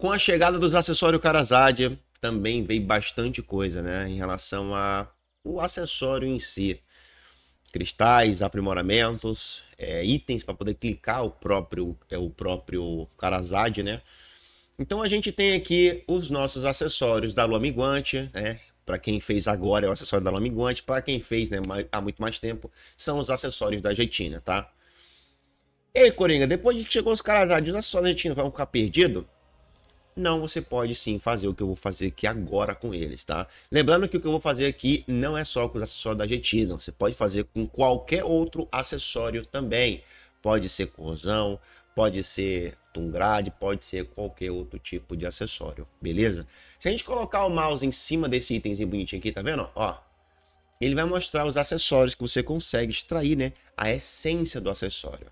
Com a chegada dos acessórios Karazadia, também veio bastante coisa, né? Em relação a o acessório em si. Cristais, aprimoramentos, é, itens para poder clicar o próprio é o próprio Karazade, né? Então a gente tem aqui os nossos acessórios da Lua Miguante, né? Para quem fez agora é o acessório da Lua Miguante, para quem fez né, há muito mais tempo, são os acessórios da Jeitina, tá? Ei, Coringa, depois que chegou os Karazade, os acessórios da Jeitina vão ficar perdidos? Não, você pode sim fazer o que eu vou fazer aqui agora com eles, tá? Lembrando que o que eu vou fazer aqui não é só com os acessórios da Argentina, você pode fazer com qualquer outro acessório também. Pode ser corrosão, pode ser tungrade, pode ser qualquer outro tipo de acessório, beleza? Se a gente colocar o mouse em cima desse itemzinho bonitinho aqui, tá vendo? Ó, ele vai mostrar os acessórios que você consegue extrair, né? A essência do acessório.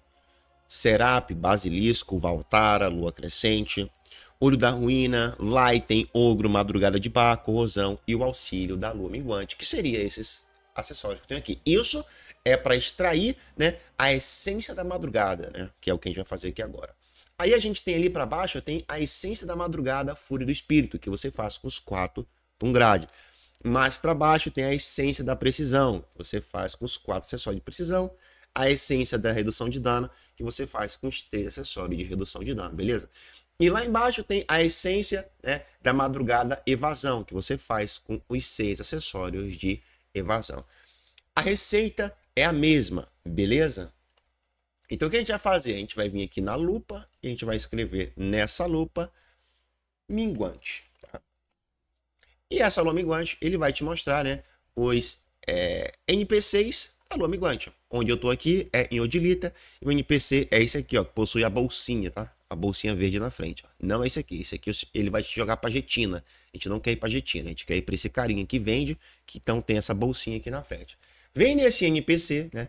Serap, Basilisco, Valtara, Lua Crescente. Olho da Ruína, Lighten, Ogro, Madrugada de Baco, Rosão e o Auxílio da Lua Minguante, que seria esses acessórios que eu tenho aqui. Isso é para extrair né, a essência da madrugada, né, que é o que a gente vai fazer aqui agora. Aí a gente tem ali para baixo, tem a essência da madrugada, fúria do espírito, que você faz com os quatro Tungrade. Mais para baixo tem a essência da precisão, que você faz com os quatro acessórios de precisão a essência da redução de dano que você faz com os três acessórios de redução de dano, beleza? E lá embaixo tem a essência né, da madrugada evasão, que você faz com os seis acessórios de evasão. A receita é a mesma, beleza? Então o que a gente vai fazer? A gente vai vir aqui na lupa e a gente vai escrever nessa lupa minguante. Tá? E essa lua minguante, ele vai te mostrar né, os é, NPCs Alô, amiguante, onde eu tô aqui é em Odilita e o NPC é esse aqui, ó, que possui a bolsinha, tá? A bolsinha verde na frente, ó. Não é esse aqui, esse aqui ele vai te jogar pra Getina. A gente não quer ir pra Getina, a gente quer ir pra esse carinha que vende, que então tem essa bolsinha aqui na frente. Vem nesse NPC, né?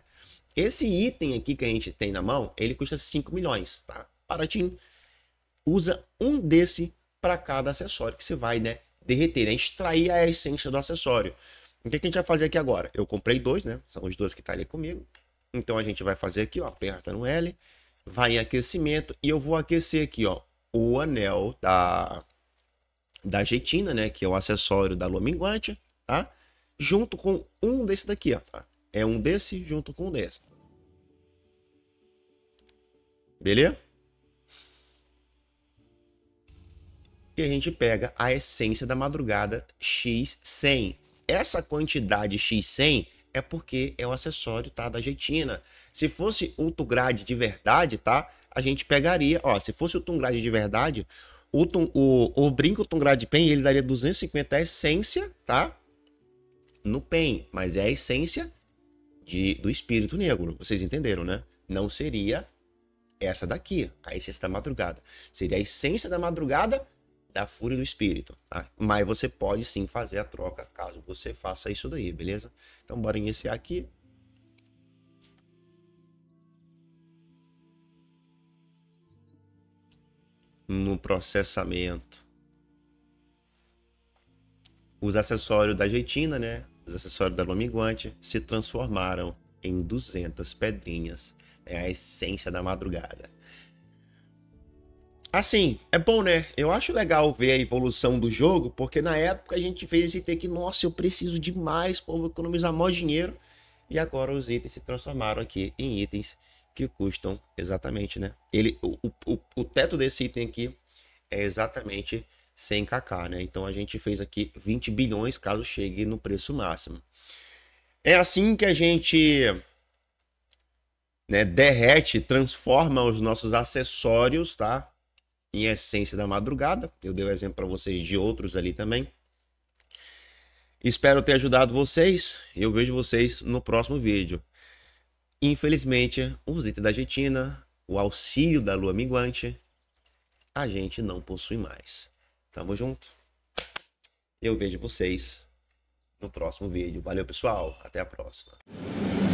Esse item aqui que a gente tem na mão, ele custa 5 milhões, tá? Baratinho. Usa um desse para cada acessório que você vai, né, derreter, né? extrair a essência do acessório. O que, que, a gente vai fazer aqui agora? Eu comprei dois, né? São os dois que tá ali comigo. Então a gente vai fazer aqui, ó, aperta no L, vai em aquecimento e eu vou aquecer aqui, ó, o anel da da jeitina, né, que é o acessório da lua minguante, tá? Junto com um desse daqui, ó, tá? É um desse junto com um desse. Beleza? E a gente pega a essência da madrugada X100, essa quantidade X100 é porque é o acessório tá da jeitina. Se fosse o Tugrade de verdade, tá? A gente pegaria, ó, se fosse o Tungrade de verdade, o, tum, o, o brinco Tungrade Pen, ele daria 250 a é essência, tá? No Pen, mas é a essência de, do espírito negro, vocês entenderam, né? Não seria essa daqui, a essência da madrugada. Seria a essência da madrugada da fúria do espírito, tá? Mas você pode sim fazer a troca, caso você faça isso daí, beleza? Então bora iniciar aqui. No processamento. Os acessórios da jeitina, né? Os acessórios da lominguante se transformaram em 200 pedrinhas. É a essência da madrugada. Assim, é bom, né? Eu acho legal ver a evolução do jogo, porque na época a gente fez esse item que, nossa, eu preciso demais, para economizar mais dinheiro. E agora os itens se transformaram aqui em itens que custam exatamente, né? Ele, o, o, o teto desse item aqui é exatamente 100kk, né? Então a gente fez aqui 20 bilhões caso chegue no preço máximo. É assim que a gente né, derrete, transforma os nossos acessórios, tá? em essência da madrugada. Eu dei o um exemplo para vocês de outros ali também. Espero ter ajudado vocês. Eu vejo vocês no próximo vídeo. Infelizmente, os itens da Argentina, o auxílio da lua minguante, a gente não possui mais. Tamo junto. Eu vejo vocês no próximo vídeo. Valeu, pessoal. Até a próxima.